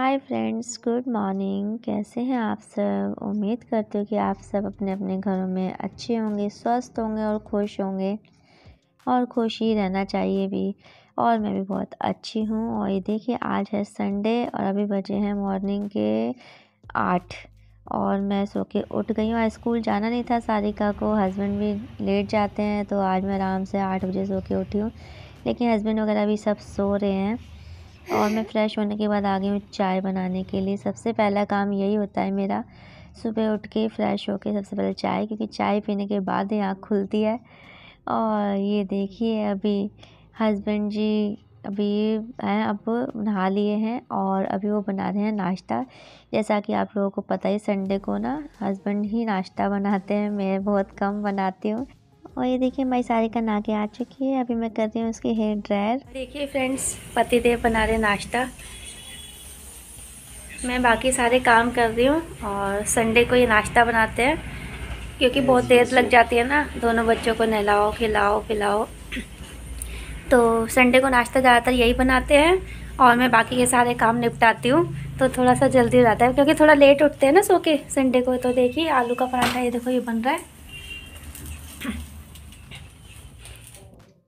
hi friends good morning कैसे हैं आप सब उम्मीद करते हो कि आप सब अपने अपने घरों में अच्छे होंगे स्वस्थ होंगे और खुश होंगे और खुश ही रहना चाहिए भी और मैं भी बहुत अच्छी हूँ और ये देखिए आज है संडे और अभी बजे हैं मॉर्निंग के आठ और मैं सो के उठ गई हूँ स्कूल जाना नहीं था सारिका को हस्बैंड भी लेट जाते हैं तो आज मैं आराम से आठ बजे सो के उठी हूँ लेकिन हस्बैंड वगैरह भी सब सो रहे हैं और मैं फ़्रेश होने के बाद आ गई हूँ चाय बनाने के लिए सबसे पहला काम यही होता है मेरा सुबह उठ के फ़्रेश होकर सबसे पहले चाय क्योंकि चाय पीने के बाद ही आँख खुलती है और ये देखिए अभी हस्बैंड जी अभी हैं अब नहा लिए हैं और अभी वो बना रहे हैं नाश्ता जैसा कि आप लोगों को पता ही संडे को ना हस्बैंड ही नाश्ता बनाते हैं मैं बहुत कम बनाती हूँ और ये देखिए हमारी सारी का नाके आ चुकी है अभी मैं कर रही हूँ उसकी हेयर ड्रायर देखिए फ्रेंड्स पति देव बना रहे नाश्ता मैं बाकी सारे काम कर रही हूँ और संडे को ये नाश्ता बनाते हैं क्योंकि बहुत देर लग जाती है ना दोनों बच्चों को नहलाओ खिलाओ पिलाओ तो संडे को नाश्ता ज़्यादातर यही बनाते हैं और मैं बाकी के सारे काम निपटाती हूँ तो थोड़ा सा जल्दी हो जाता है क्योंकि थोड़ा लेट उठते हैं ना सो के संडे को तो देखिए आलू का पराठा ये देखो ये बन रहा है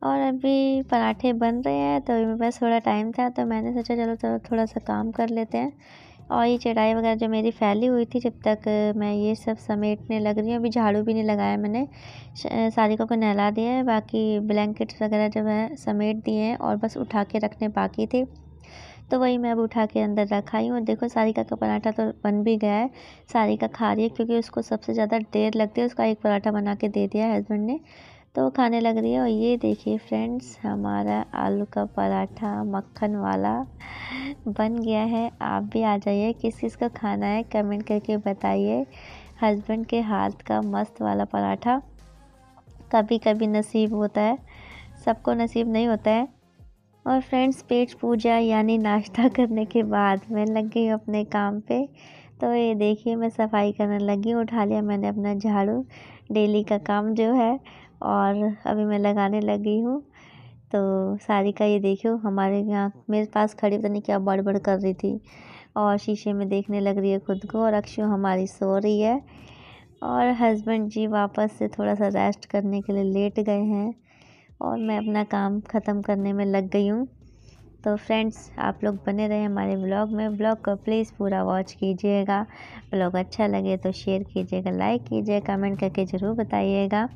और अभी पराठे बन रहे हैं तो मेरे पास थोड़ा टाइम था तो मैंने सोचा चलो तो थोड़ा सा काम कर लेते हैं और ये चटाई वगैरह जो मेरी फैली हुई थी जब तक मैं ये सब समेटने लग रही हूँ अभी झाड़ू भी नहीं लगाया मैंने सारिका को नहला दिया है बाकी ब्लैंकेट्स वगैरह जो है समेट दिए हैं और बस उठा के रखने बाकी थे तो वही मैं अब उठा के अंदर रखा ही हूँ देखो सारिका का पराठा तो बन भी गया है सारिका खा रही है क्योंकि उसको सबसे ज़्यादा देर लगती है उसका एक पराठा बना के दे दिया है हस्बैंड ने तो वो खाने लग रही है और ये देखिए फ्रेंड्स हमारा आलू का पराठा मक्खन वाला बन गया है आप भी आ जाइए किस किस का खाना है कमेंट करके बताइए हस्बैंड के हाथ का मस्त वाला पराठा कभी कभी नसीब होता है सबको नसीब नहीं होता है और फ्रेंड्स पेट पूजा यानी नाश्ता करने के बाद मैं लग गई अपने काम पे तो ये देखिए मैं सफाई करने लगी उठा लिया मैंने अपना झाड़ू डेली का काम जो है और अभी मैं लगाने लगी हूँ तो सारी का ये देखो हमारे यहाँ मेरे पास खड़ी पता नहीं क्या बड़ बड़ कर रही थी और शीशे में देखने लग रही है खुद को और अक्षु हमारी सो रही है और हस्बैंड जी वापस से थोड़ा सा रेस्ट करने के लिए लेट गए हैं और मैं अपना काम ख़त्म करने में लग गई हूँ तो फ्रेंड्स आप लोग बने रहे हमारे ब्लॉग में ब्लॉग को प्लीज़ पूरा वॉच कीजिएगा ब्लॉग अच्छा लगे तो शेयर कीजिएगा लाइक कीजिए कमेंट करके ज़रूर बताइएगा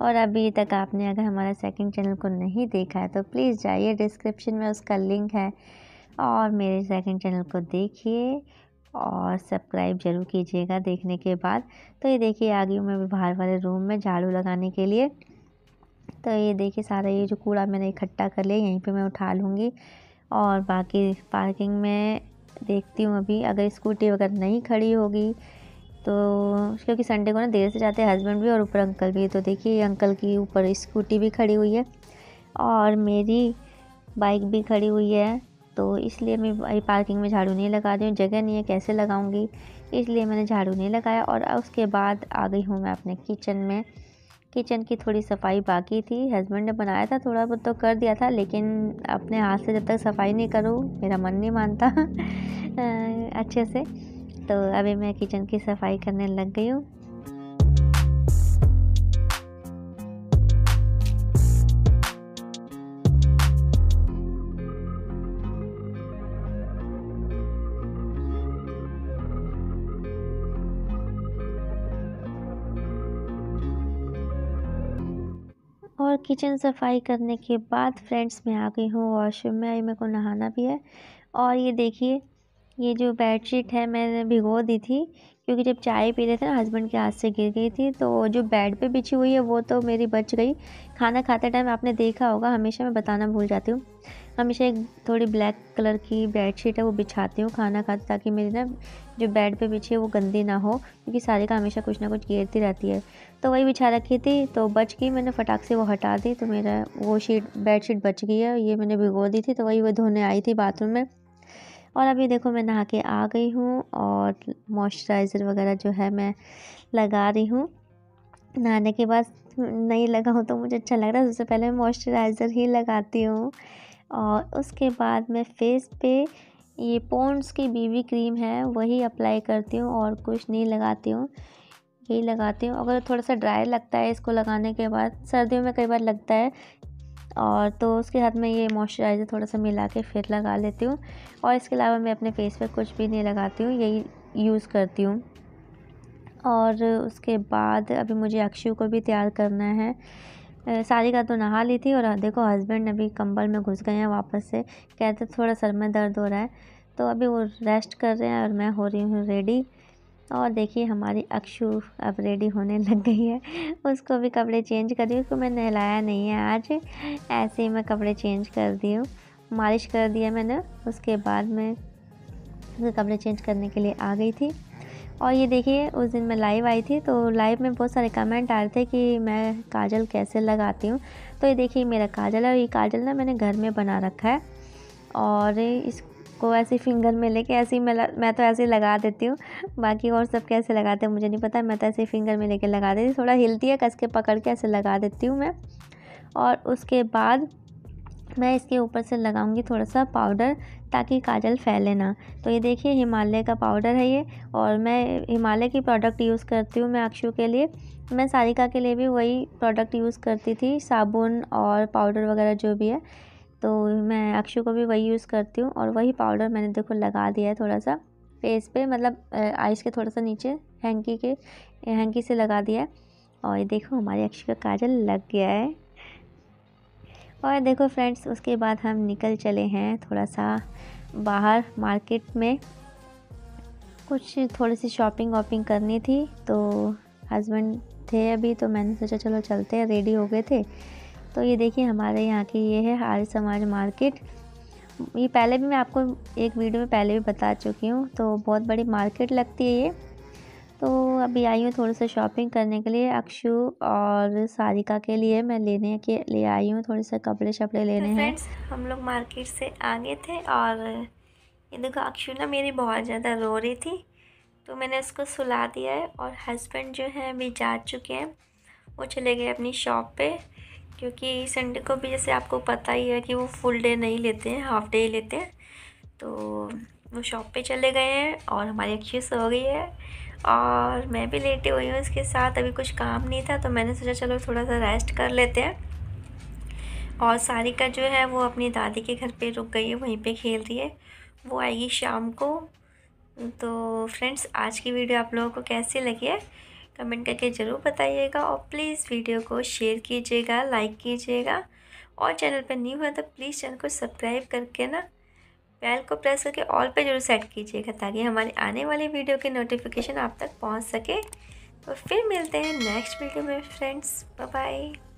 और अभी तक आपने अगर हमारा सेकंड चैनल को नहीं देखा है तो प्लीज़ जाइए डिस्क्रिप्शन में उसका लिंक है और मेरे सेकंड चैनल को देखिए और सब्सक्राइब जरूर कीजिएगा देखने के बाद तो ये देखिए आ गई मैं बाहर वाले रूम में झाड़ू लगाने के लिए तो ये देखिए सारा ये जो कूड़ा मैंने इकट्ठा कर लिया यहीं पर मैं उठा लूँगी और बाकी पार्किंग में देखती हूँ अभी अगर स्कूटी वगैरह नहीं खड़ी होगी तो क्योंकि संडे को ना देर से जाते हैं हस्बैंड भी और ऊपर अंकल भी तो देखिए अंकल की ऊपर स्कूटी भी खड़ी हुई है और मेरी बाइक भी खड़ी हुई है तो इसलिए मैं भाई पार्किंग में झाड़ू नहीं लगा दी जगह नहीं है कैसे लगाऊंगी इसलिए मैंने झाड़ू नहीं लगाया और उसके बाद आ गई हूँ मैं अपने किचन में किचन की थोड़ी सफाई बाकी थी हस्बैंड ने बनाया था थोड़ा बहुत तो कर दिया था लेकिन अपने हाथ से जब तक सफाई नहीं करूँ मेरा मन नहीं मानता अच्छे से तो अभी मैं किचन की सफाई करने लग गई हूँ और किचन सफाई करने के बाद फ्रेंड्स मैं आ गई हूँ वॉशरूम में आई मेरे को नहाना भी है और ये देखिए ये जो बेडशीट है मैंने भिगो दी थी क्योंकि जब चाय पी रहे थे ना हस्बैंड के हाथ से गिर गई थी तो जो बेड पे बिछी हुई है वो तो मेरी बच गई खाना खाते टाइम आपने देखा होगा हमेशा मैं बताना भूल जाती हूँ हमेशा एक थोड़ी ब्लैक कलर की बेडशीट है वो बिछाती हूँ खाना खाते ताकि मेरी ना जो बेड पे बिछी है वो गंदी ना हो क्योंकि सारी का हमेशा कुछ ना कुछ गिरती रहती है तो वही बिछा रखी थी तो बच गई मैंने फटाक से वो हटा दी तो मेरा वो शीट शीट बच गई है ये मैंने भिगो दी थी तो वही वो धोने आई थी बाथरूम में और अभी देखो मैं नहा के आ गई हूँ और मॉइस्चराइज़र वगैरह जो है मैं लगा रही हूँ नहाने के बाद नहीं लगाऊँ तो मुझे अच्छा लग रहा है सबसे पहले मैं मॉइस्चराइज़र ही लगाती हूँ और उसके बाद मैं फेस पे ये पोन्स की बीबी क्रीम है वही अप्लाई करती हूँ और कुछ नहीं लगाती हूँ यही लगाती हूँ अगर थोड़ा सा ड्राई लगता है इसको लगाने के बाद सर्दियों में कई बार लगता है और तो उसके हाथ में ये मॉइस्चराइज़र थोड़ा सा मिला के फिर लगा लेती हूँ और इसके अलावा मैं अपने फेस पर कुछ भी नहीं लगाती हूँ यही यूज़ करती हूँ और उसके बाद अभी मुझे अक्षय को भी तैयार करना है सारी का तो नहा ली थी और देखो हस्बैंड अभी कंबल में घुस गए हैं वापस से कहते थोड़ा सर में दर्द हो रहा है तो अभी वो रेस्ट कर रहे हैं और मैं हो रही हूँ रेडी और देखिए हमारी अक्षु अब रेडी होने लग गई है उसको भी कपड़े चेंज कर दी उसको मैंने नहलाया नहीं है आज ऐसे ही मैं कपड़े चेंज कर दी हूँ मालिश कर दिया मैंने उसके बाद में उसके कपड़े चेंज करने के लिए आ गई थी और ये देखिए उस दिन मैं लाइव आई थी तो लाइव में बहुत सारे कमेंट आ रहे थे कि मैं काजल कैसे लगाती हूँ तो ये देखिए मेरा काजल है और ये काजल ना मैंने घर में बना रखा है और इस को ऐसे फिंगर में लेके ऐसे ही मैं मैं तो ऐसे लगा देती हूँ बाकी और सब कैसे लगाते हैं मुझे नहीं पता मैं तो ऐसे फिंगर में लेके लगा देती थोड़ा हिलती है कस के पकड़ के ऐसे लगा देती हूँ मैं और उसके बाद मैं इसके ऊपर से लगाऊंगी थोड़ा सा पाउडर ताकि काजल फैले ना तो ये देखिए हिमालय का पाउडर है ये और मैं हिमालय की प्रोडक्ट यूज़ करती हूँ मैं अक्षु के लिए मैं सारिका के लिए भी वही प्रोडक्ट यूज़ करती थी साबुन और पाउडर वगैरह जो भी है तो मैं अक्षु को भी वही यूज़ करती हूँ और वही पाउडर मैंने देखो लगा दिया है थोड़ा सा फेस पे मतलब आइस के थोड़ा सा नीचे हैंकी के हैंकी से लगा दिया है और ये देखो हमारे अक्षु का काजल लग गया है और देखो फ्रेंड्स उसके बाद हम निकल चले हैं थोड़ा सा बाहर मार्केट में कुछ थोड़ी सी शॉपिंग वॉपिंग करनी थी तो हस्बैंड थे अभी तो मैंने सोचा चलो चलते हैं रेडी हो गए थे तो ये देखिए हमारे यहाँ की ये है आर्य समाज मार्केट ये पहले भी मैं आपको एक वीडियो में पहले भी बता चुकी हूँ तो बहुत बड़ी मार्केट लगती है ये तो अभी आई हूँ थोड़ी सी शॉपिंग करने के लिए अक्षु और सारिका के लिए मैं लेने के लिए आई हूँ थोड़े से कपड़े शपड़े तो लेने तो फ्रेंड्स हम लोग मार्केट से आ गए थे और ये देखो अक्षु ना मेरी बहुत ज़्यादा रो रही थी तो मैंने उसको सुला दिया है और हस्बैंड जो है अभी जा चुके हैं वो चले गए अपनी शॉप पर क्योंकि संडे को भी जैसे आपको पता ही है कि वो फुल डे नहीं लेते हैं हाफ़ डे ही लेते हैं तो वो शॉप पे चले गए हैं और हमारी अक्षय सो गई है और मैं भी लेटी हुई हूँ इसके साथ अभी कुछ काम नहीं था तो मैंने सोचा चलो थोड़ा सा रेस्ट कर लेते हैं और सारिका जो है वो अपनी दादी के घर पे रुक गई है वहीं पे खेल रही है वो आएगी शाम को तो फ्रेंड्स आज की वीडियो आप लोगों को कैसी लगी है कमेंट करके ज़रूर बताइएगा और प्लीज़ वीडियो को शेयर कीजिएगा लाइक कीजिएगा और चैनल पर न्यू है तो प्लीज़ चैनल को सब्सक्राइब करके ना बेल को प्रेस करके ऑल पे जरूर सेट कीजिएगा ताकि हमारे आने वाले वीडियो के नोटिफिकेशन आप तक पहुंच सके तो फिर मिलते हैं नेक्स्ट वीडियो में फ्रेंड्स बाय